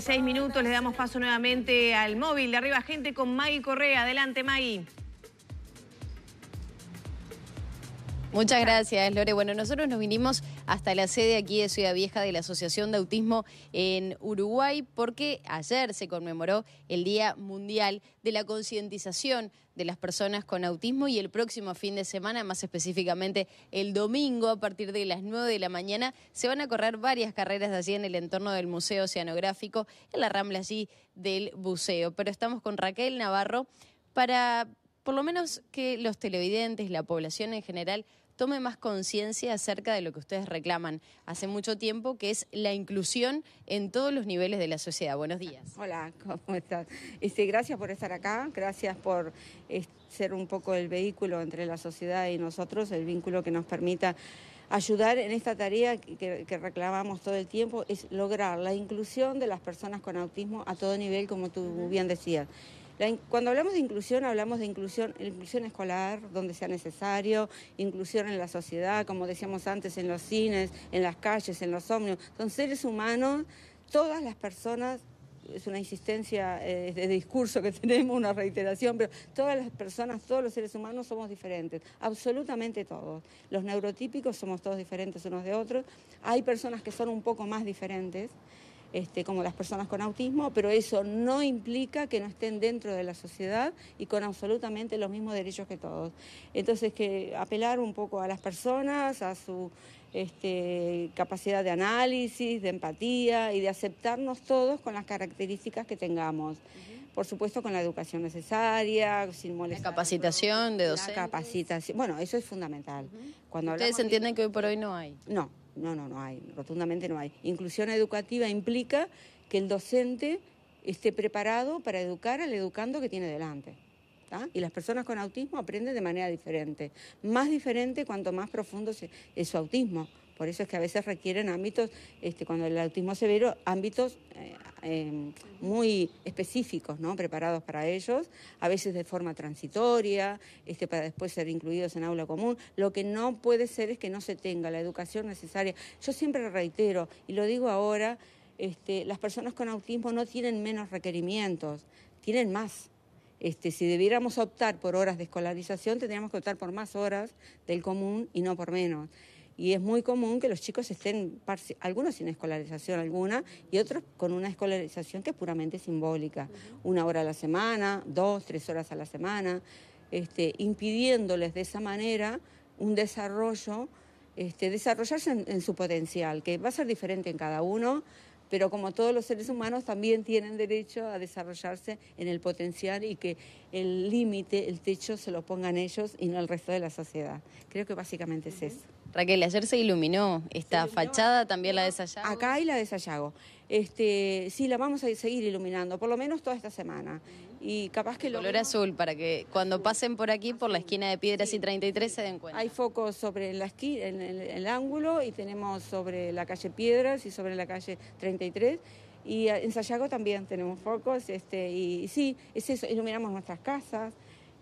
seis minutos, le damos paso nuevamente al móvil de Arriba Gente con Maggie Correa. Adelante, Maggie. Muchas gracias, Lore. Bueno, nosotros nos vinimos hasta la sede aquí de Ciudad Vieja de la Asociación de Autismo en Uruguay porque ayer se conmemoró el Día Mundial de la Concientización de las personas con autismo y el próximo fin de semana, más específicamente el domingo a partir de las 9 de la mañana, se van a correr varias carreras allí en el entorno del Museo Oceanográfico, en la rambla allí del buceo. Pero estamos con Raquel Navarro para por lo menos que los televidentes, la población en general, tome más conciencia acerca de lo que ustedes reclaman hace mucho tiempo, que es la inclusión en todos los niveles de la sociedad. Buenos días. Hola, ¿cómo estás? Este, gracias por estar acá, gracias por ser un poco el vehículo entre la sociedad y nosotros, el vínculo que nos permita ayudar en esta tarea que, que, reclamamos todo el tiempo es lograr la inclusión de las personas con autismo a todo nivel, como tú bien decías cuando hablamos de inclusión, hablamos de inclusión, inclusión escolar, donde sea necesario, inclusión en la sociedad, como decíamos antes, en los cines, en las calles, en los ómnibus. Son seres humanos, todas las personas es una insistencia eh, de discurso que tenemos, una reiteración, pero todas las personas, todos los seres humanos somos diferentes, absolutamente todos. Los neurotípicos somos todos diferentes unos de otros. Hay personas que son un poco más diferentes. Este, como las personas con autismo, pero eso no implica que no estén dentro de la sociedad y con absolutamente los mismos derechos que todos. Entonces, que apelar un poco a las personas, a su este, capacidad de análisis, de empatía y de aceptarnos todos con las características que tengamos. Por supuesto, con la educación necesaria, sin molestar. La capacitación de docentes. capacitación. Bueno, eso es fundamental. Cuando Ustedes entienden que hoy por hoy no hay. No, no, no, no hay, rotundamente no hay. Inclusión educativa implica que el docente esté preparado para educar al educando que tiene delante. Y las personas con autismo aprenden de manera diferente, más diferente cuanto más profundo es su autismo. Por eso es que a veces requieren ámbitos, este, cuando el autismo es severo, ámbitos... Eh, Em, muy específicos, ¿no? preparados para ellos, a veces de forma transitoria, este, para después ser incluidos en aula común. Lo que no puede ser es que no se tenga la educación necesaria. Yo siempre reitero, y lo digo ahora, este, las personas con autismo no tienen menos requerimientos, tienen más. Este, si debiéramos optar por horas de escolarización, tendríamos que optar por más horas del común y no por menos y es muy común que los chicos estén, algunos sin escolarización alguna y otros con una escolarización que es puramente simbólica, una hora a la semana, dos, tres horas a la semana, este, impidiéndoles de esa manera un desarrollo, este, desarrollarse en, su potencial, que va a ser diferente en cada uno, pero como todos los seres humanos también tienen derecho a desarrollarse en el potencial y que el límite, el techo se lo pongan ellos y no el resto de la sociedad. Creo que básicamente es eso. Raquel, ayer se iluminó esta fachada, también la de Sayago. Acá y la de Sayago. Este, sí, la vamos a seguir iluminando, por lo menos toda esta semana. Y capaz que... El lo color azul, para que cuando pasen por aquí, por la esquina de Piedras y 33, se den cuenta. Hay focos sobre la esquina, en el, ángulo y tenemos sobre la calle Piedras y sobre la calle 33. Y eh, en Sayago también tenemos focos, este, y sí, es eso, iluminamos nuestras casas,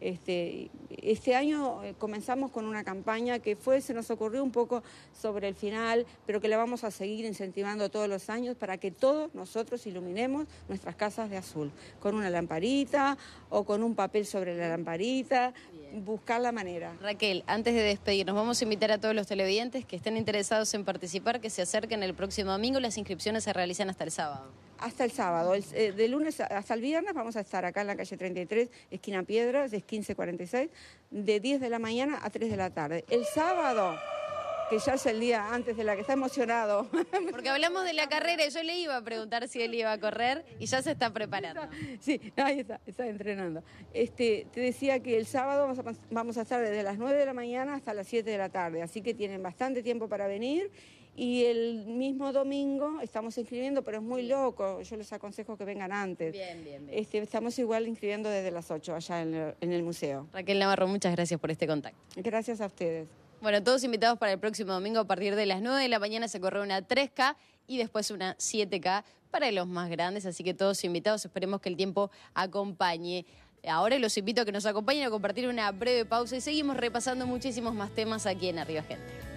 este, este, año eh, comenzamos con una campaña que fue, se nos ocurrió un poco sobre el final, pero que la vamos a seguir incentivando todos los años para que todos nosotros iluminemos nuestras casas de azul, con una lamparita o con un papel sobre la lamparita, buscar la manera. Raquel, antes de despedirnos, vamos a invitar a todos los televidentes que estén interesados en participar, que se acerquen el próximo domingo, las inscripciones se realizan hasta el sábado hasta el sábado. Eh, de lunes hasta el viernes vamos a estar acá en la calle 33, esquina Piedras, es 1546, de 10 de la mañana a 3 de la tarde. El sábado que ya es el día antes de la que está emocionado. Porque hablamos de la carrera y yo le iba a preguntar si él iba a correr y ya se está preparando. Sí, ahí está, está entrenando. Este, te decía que el sábado vamos a, vamos a estar desde las 9 de la mañana hasta las 7 de la tarde, así que tienen bastante tiempo para venir y el mismo domingo estamos inscribiendo, pero es muy loco, yo les aconsejo que vengan antes. Bien, bien, bien. Este, estamos igual inscribiendo desde las 8 allá en el, en el museo. Raquel Navarro, muchas gracias por este contacto. Gracias a ustedes. Bueno, todos invitados para el próximo domingo a partir de las 9 de la mañana se corre una 3K y después una 7K para los más grandes, así que todos invitados, esperemos que el tiempo acompañe. Ahora los invito a que nos acompañen a compartir una breve pausa y seguimos repasando muchísimos más temas aquí en Arriba Gente.